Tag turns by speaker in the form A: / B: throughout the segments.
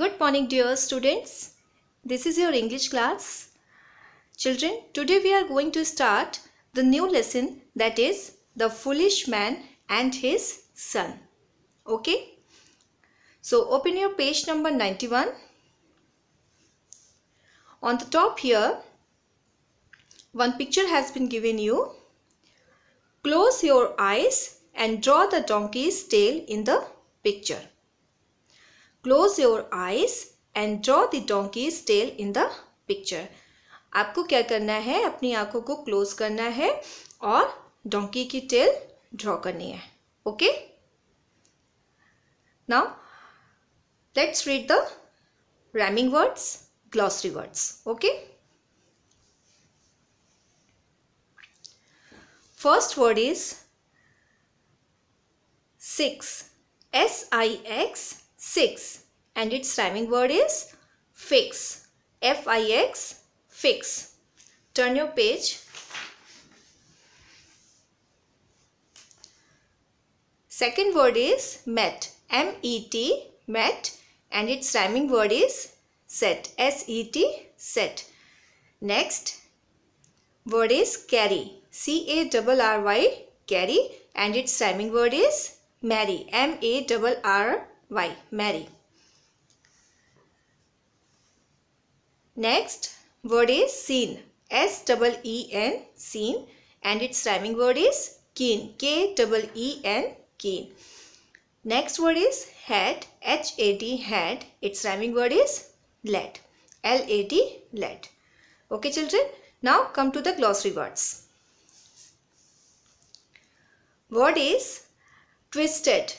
A: Good morning dear students. This is your English class. Children, today we are going to start the new lesson that is the foolish man and his son. Okay? So open your page number 91. On the top here, one picture has been given you. Close your eyes and draw the donkey's tail in the picture. Close your eyes and draw the donkey's tail in the picture आपको क्या करना है अपनी आंखों को close करना है और डोंकी की टेल ड्रॉ करनी है okay now let's read the rhyming words glossary words okay first word is six S I X six and its rhyming word is fix. F-I-X, fix. Turn your page. Second word is met. M-E-T, met. And its rhyming word is set. S-E-T, set. Next word is carry. r y carry. And its rhyming word is marry. r y marry. Next word is seen. S double E N seen and its rhyming word is keen. K double E N keen. Next word is hat. H-a-d hat. Its rhyming word is led. L-a-d led. Okay children. Now come to the glossary words. Word is twisted.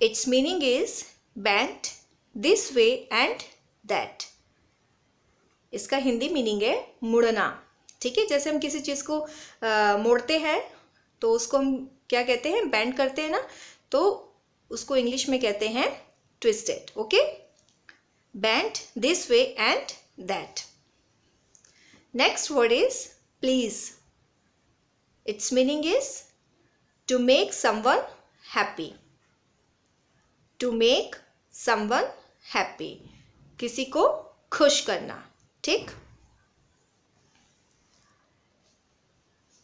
A: Its meaning is bent this way and that. इसका Hindi meaning है मुड़ना ठीक है जैसे हम किसी चीज़ को आ, मोड़ते हैं तो उसको हम क्या कहते हैं बैंड करते हैं ना तो उसको इंग्लिश में कहते हैं twisted okay bend this way and that next word is please its meaning is to make someone happy to make someone happy किसी को खुश करना ठीक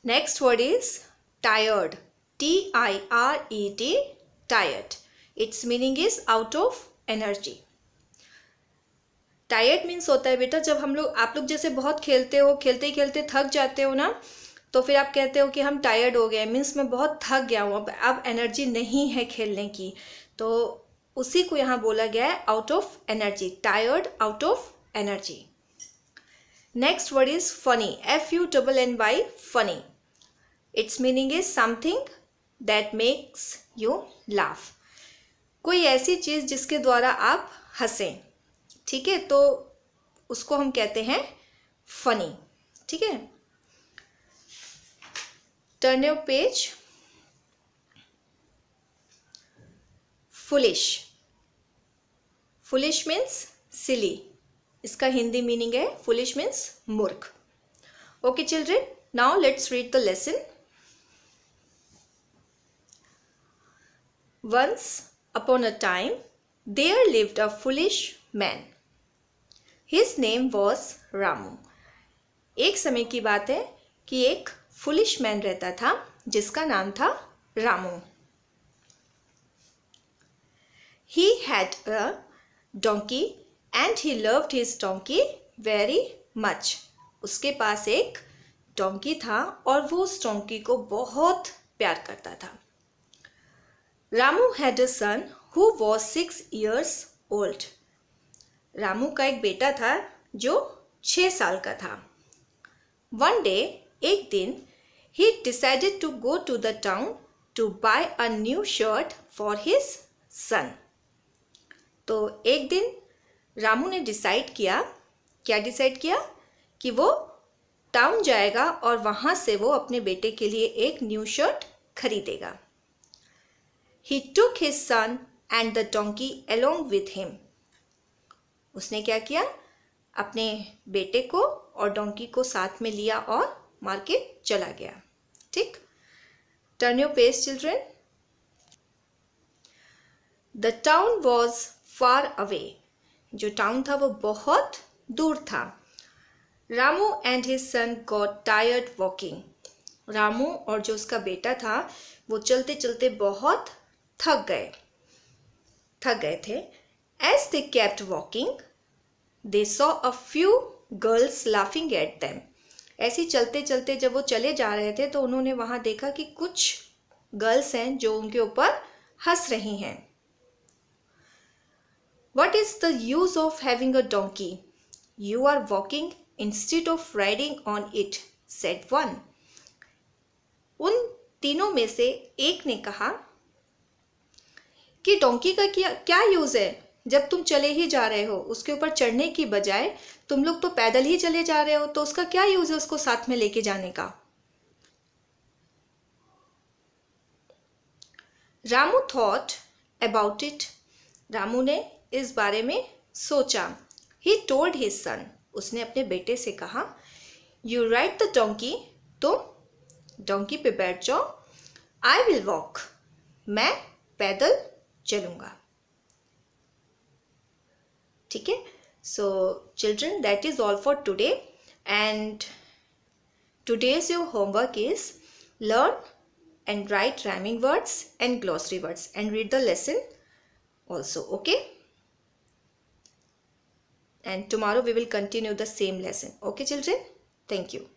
A: next word is tired T I R E T tired its meaning is out of energy tired means होता है बेटा जब हम लोग आप लोग जैसे बहुत खेलते हो खेलते ही खेलते थक जाते हो ना तो फिर आप कहते हो कि हम टायर्ड हो गए मीन्स मैं बहुत थक गया हूँ अब अब एनर्जी नहीं है खेलने की तो उसी को यहाँ बोला गया है out of energy tired out of energy Next word is funny. F-U-N-N-Y, funny. Its meaning is something that makes you laugh. कोई ऐसी चीज़ जिसके द्वारा आप हंसें ठीक है तो उसको हम कहते हैं फनी ठीक है turn your page foolish foolish means silly इसका हिंदी मीनिंग है फुलिश मीन्स मूर्ख okay children now let's read the lesson once upon a time there lived a foolish man his name was Ramu एक समय की बात है कि एक फुलिश मैन रहता था जिसका नाम था Ramu he had a donkey and he loved his donkey very much उसके पास एक डोंकी था और वो उस डोंकी को बहुत प्यार करता था Ramu had a son who was six years old Ramu का एक बेटा था जो छः साल का था वन डे एक दिन he decided to go to the town to buy a new shirt for his son तो एक दिन रामू ने डिसाइड किया क्या डिसाइड किया कि वो टाउन जाएगा और वहां से वो अपने बेटे के लिए एक न्यू शर्ट खरीदेगा he took his son and the donkey along with him उसने क्या किया अपने बेटे को और डोंकी को साथ में लिया और मार्केट चला गया ठीक turn you page children the town was far away जो टाउन था वो बहुत दूर था Ramu and his son got tired walking Ramu और जो उसका बेटा था वो चलते चलते बहुत थक गए थक गए थे as they kept walking they saw a few girls laughing at them ऐसे चलते चलते जब वो चले जा रहे थे तो उन्होंने वहाँ देखा कि कुछ गर्ल्स हैं जो उनके ऊपर हंस रही हैं What is the use of having a donkey? You are walking instead of riding on it, said one. उन तीनों में से एक ने कहा कि डोंकी का क्या क्या यूज है जब तुम चले ही जा रहे हो उसके ऊपर चढ़ने की बजाय तुम लोग तो पैदल ही चले जा रहे हो तो उसका क्या यूज है उसको साथ में लेके जाने का Ramu thought about it Ramu ने इस बारे में सोचा ही टोल्ड हिज सन उसने अपने बेटे से कहा यू राइड द डोंकी तुम डोंकी पे बैठ जाओ आई विल वॉक मैं पैदल चलूंगा ठीक है so children that is all for today and today's your homework is learn and write rhyming words and glossary words and read the lesson also okay and tomorrow we will continue the same lesson okay children thank you